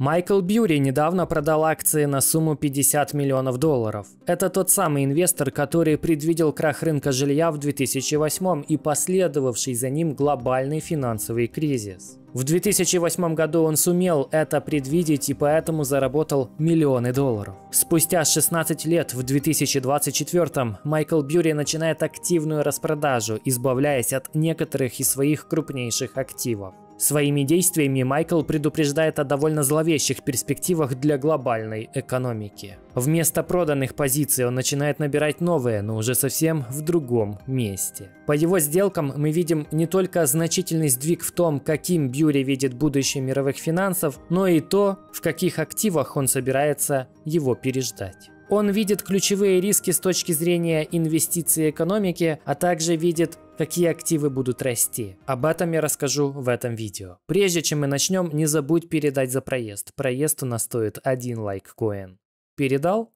Майкл Бьюри недавно продал акции на сумму 50 миллионов долларов. Это тот самый инвестор, который предвидел крах рынка жилья в 2008 и последовавший за ним глобальный финансовый кризис. В 2008 году он сумел это предвидеть и поэтому заработал миллионы долларов. Спустя 16 лет, в 2024 Майкл Бьюри начинает активную распродажу, избавляясь от некоторых из своих крупнейших активов. Своими действиями Майкл предупреждает о довольно зловещих перспективах для глобальной экономики. Вместо проданных позиций он начинает набирать новые, но уже совсем в другом месте. По его сделкам мы видим не только значительный сдвиг в том, каким Бьюри видит будущее мировых финансов, но и то, в каких активах он собирается его переждать. Он видит ключевые риски с точки зрения инвестиций и экономики, а также видит какие активы будут расти. Об этом я расскажу в этом видео. Прежде чем мы начнем, не забудь передать за проезд. Проезд у нас стоит 1 лайк коин. Передал?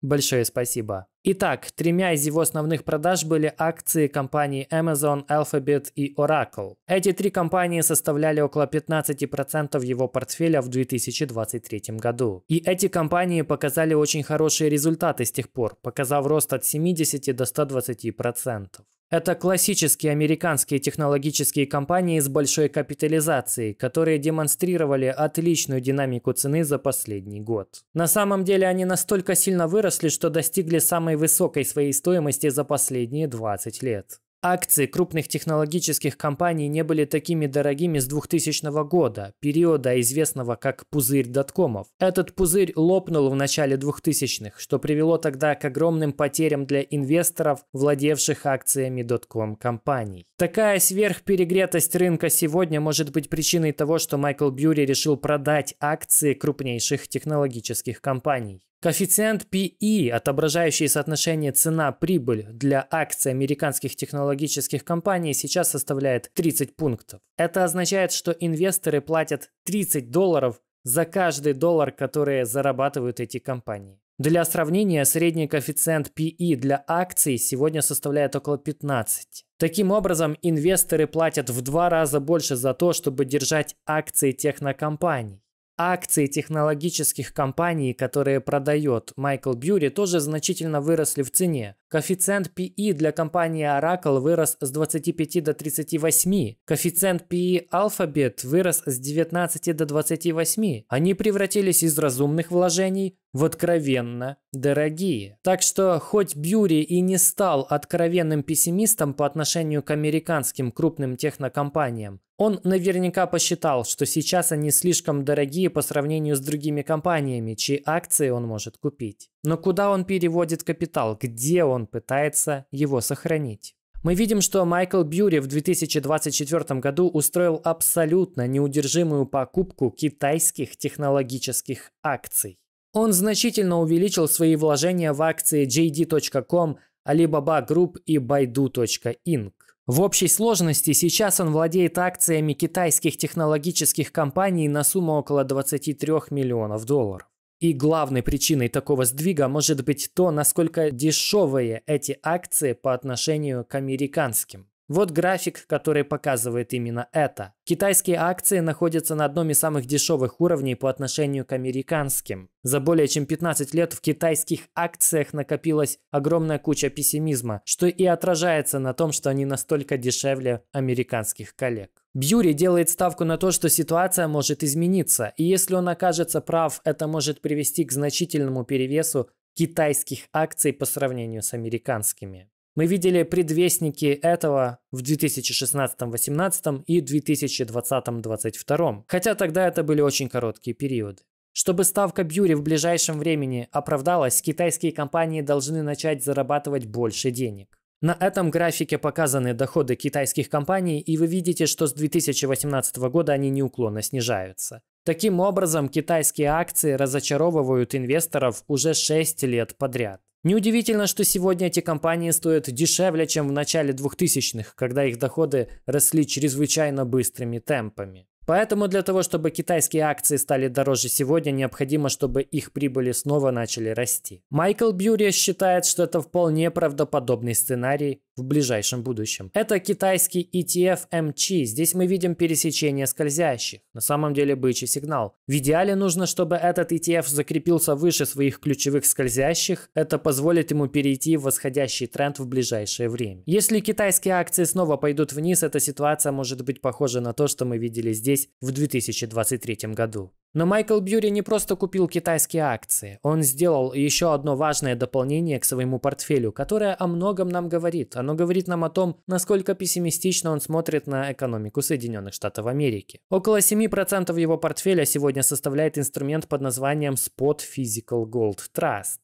Большое спасибо. Итак, тремя из его основных продаж были акции компаний Amazon, Alphabet и Oracle. Эти три компании составляли около 15% его портфеля в 2023 году. И эти компании показали очень хорошие результаты с тех пор, показав рост от 70 до 120%. Это классические американские технологические компании с большой капитализацией, которые демонстрировали отличную динамику цены за последний год. На самом деле они настолько сильно выросли, что достигли самой высокой своей стоимости за последние 20 лет. Акции крупных технологических компаний не были такими дорогими с 2000 года, периода, известного как пузырь доткомов. Этот пузырь лопнул в начале 2000-х, что привело тогда к огромным потерям для инвесторов, владевших акциями дотком компаний. Такая сверхперегретость рынка сегодня может быть причиной того, что Майкл Бьюри решил продать акции крупнейших технологических компаний. Коэффициент PE, отображающий соотношение цена-прибыль для акций американских технологических компаний, сейчас составляет 30 пунктов. Это означает, что инвесторы платят 30 долларов за каждый доллар, который зарабатывают эти компании. Для сравнения, средний коэффициент PE для акций сегодня составляет около 15. Таким образом, инвесторы платят в два раза больше за то, чтобы держать акции технокомпаний. Акции технологических компаний, которые продает Майкл Бьюри, тоже значительно выросли в цене. Коэффициент PE для компании Oracle вырос с 25 до 38. Коэффициент PE Alphabet вырос с 19 до 28. Они превратились из разумных вложений в откровенно дорогие. Так что, хоть Бьюри и не стал откровенным пессимистом по отношению к американским крупным технокомпаниям, он наверняка посчитал, что сейчас они слишком дорогие по сравнению с другими компаниями, чьи акции он может купить. Но куда он переводит капитал, где он пытается его сохранить? Мы видим, что Майкл Бьюри в 2024 году устроил абсолютно неудержимую покупку китайских технологических акций. Он значительно увеличил свои вложения в акции JD.com, Alibaba Group и Baidu.inc. В общей сложности сейчас он владеет акциями китайских технологических компаний на сумму около 23 миллионов долларов. И главной причиной такого сдвига может быть то, насколько дешевые эти акции по отношению к американским. Вот график, который показывает именно это. Китайские акции находятся на одном из самых дешевых уровней по отношению к американским. За более чем 15 лет в китайских акциях накопилась огромная куча пессимизма, что и отражается на том, что они настолько дешевле американских коллег. Бьюри делает ставку на то, что ситуация может измениться, и если он окажется прав, это может привести к значительному перевесу китайских акций по сравнению с американскими. Мы видели предвестники этого в 2016-18 и 2020-22, хотя тогда это были очень короткие периоды. Чтобы ставка Бьюри в ближайшем времени оправдалась, китайские компании должны начать зарабатывать больше денег. На этом графике показаны доходы китайских компаний, и вы видите, что с 2018 года они неуклонно снижаются. Таким образом, китайские акции разочаровывают инвесторов уже 6 лет подряд. Неудивительно, что сегодня эти компании стоят дешевле, чем в начале 2000-х, когда их доходы росли чрезвычайно быстрыми темпами. Поэтому для того, чтобы китайские акции стали дороже сегодня, необходимо, чтобы их прибыли снова начали расти. Майкл Бьюри считает, что это вполне правдоподобный сценарий в ближайшем будущем. Это китайский ETF MG. Здесь мы видим пересечение скользящих. На самом деле бычий сигнал. В идеале нужно, чтобы этот ETF закрепился выше своих ключевых скользящих. Это позволит ему перейти в восходящий тренд в ближайшее время. Если китайские акции снова пойдут вниз, эта ситуация может быть похожа на то, что мы видели здесь здесь в 2023 году. Но Майкл Бьюри не просто купил китайские акции, он сделал еще одно важное дополнение к своему портфелю, которое о многом нам говорит. Оно говорит нам о том, насколько пессимистично он смотрит на экономику Соединенных Штатов Америки. Около 7% его портфеля сегодня составляет инструмент под названием Spot Physical Gold Trust,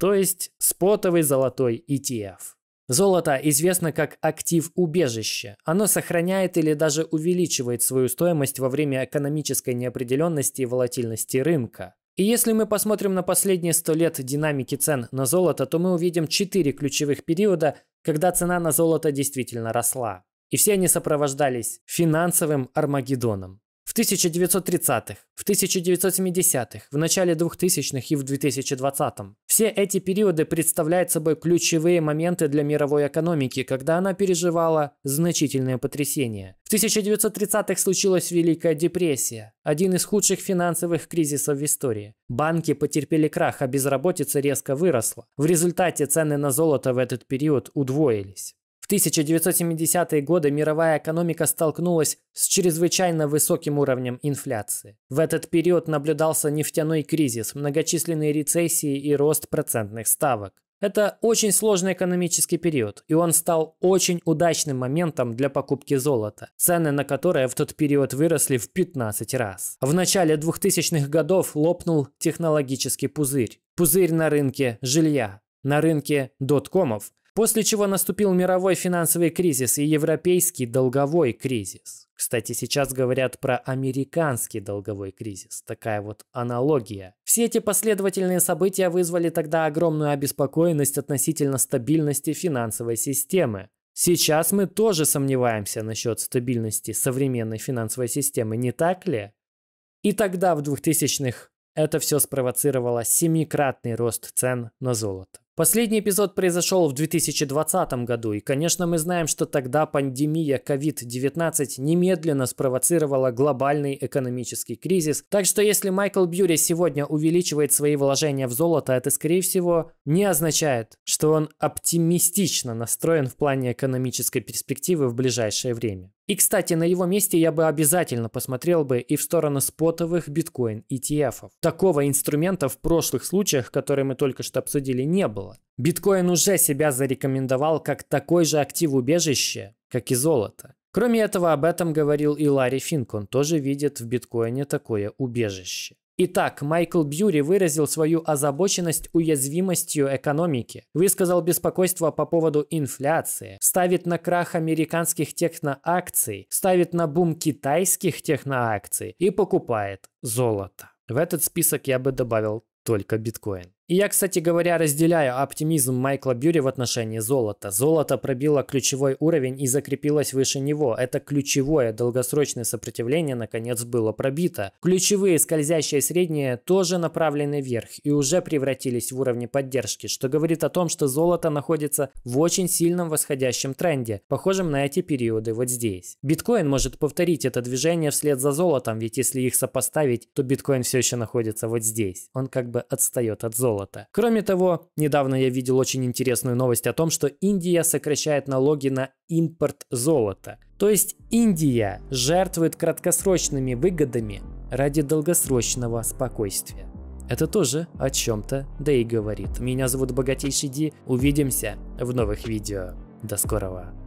то есть спотовый золотой ETF. Золото известно как актив убежище. Оно сохраняет или даже увеличивает свою стоимость во время экономической неопределенности и волатильности рынка. И если мы посмотрим на последние 100 лет динамики цен на золото, то мы увидим 4 ключевых периода, когда цена на золото действительно росла. И все они сопровождались финансовым Армагеддоном. В 1930-х, в 1970-х, в начале 2000-х и в 2020-м. Все эти периоды представляют собой ключевые моменты для мировой экономики, когда она переживала значительные потрясения. В 1930-х случилась Великая депрессия, один из худших финансовых кризисов в истории. Банки потерпели крах, а безработица резко выросла. В результате цены на золото в этот период удвоились. 1970-е годы мировая экономика столкнулась с чрезвычайно высоким уровнем инфляции. В этот период наблюдался нефтяной кризис, многочисленные рецессии и рост процентных ставок. Это очень сложный экономический период, и он стал очень удачным моментом для покупки золота, цены на которое в тот период выросли в 15 раз. В начале 2000-х годов лопнул технологический пузырь. Пузырь на рынке жилья, на рынке доткомов После чего наступил мировой финансовый кризис и европейский долговой кризис. Кстати, сейчас говорят про американский долговой кризис. Такая вот аналогия. Все эти последовательные события вызвали тогда огромную обеспокоенность относительно стабильности финансовой системы. Сейчас мы тоже сомневаемся насчет стабильности современной финансовой системы, не так ли? И тогда, в 2000-х, это все спровоцировало семикратный рост цен на золото. Последний эпизод произошел в 2020 году, и, конечно, мы знаем, что тогда пандемия COVID-19 немедленно спровоцировала глобальный экономический кризис. Так что если Майкл Бьюри сегодня увеличивает свои вложения в золото, это, скорее всего, не означает, что он оптимистично настроен в плане экономической перспективы в ближайшее время. И, кстати, на его месте я бы обязательно посмотрел бы и в сторону спотовых биткоин ETF. Такого инструмента в прошлых случаях, которые мы только что обсудили, не было было. Биткоин уже себя зарекомендовал как такой же актив убежище, как и золото. Кроме этого, об этом говорил и Ларри Финк, он тоже видит в биткоине такое убежище. Итак, Майкл Бьюри выразил свою озабоченность уязвимостью экономики, высказал беспокойство по поводу инфляции, ставит на крах американских техноакций, ставит на бум китайских техноакций и покупает золото. В этот список я бы добавил только биткоин. И я, кстати говоря, разделяю оптимизм Майкла Бьюри в отношении золота. Золото пробило ключевой уровень и закрепилось выше него. Это ключевое долгосрочное сопротивление наконец было пробито. Ключевые скользящие средние тоже направлены вверх и уже превратились в уровни поддержки, что говорит о том, что золото находится в очень сильном восходящем тренде, похожем на эти периоды вот здесь. Биткоин может повторить это движение вслед за золотом, ведь если их сопоставить, то биткоин все еще находится вот здесь. Он как бы отстает от золота золота. Кроме того, недавно я видел очень интересную новость о том, что Индия сокращает налоги на импорт золота. То есть Индия жертвует краткосрочными выгодами ради долгосрочного спокойствия. Это тоже о чем-то, да и говорит. Меня зовут Богатейший Ди, увидимся в новых видео. До скорого.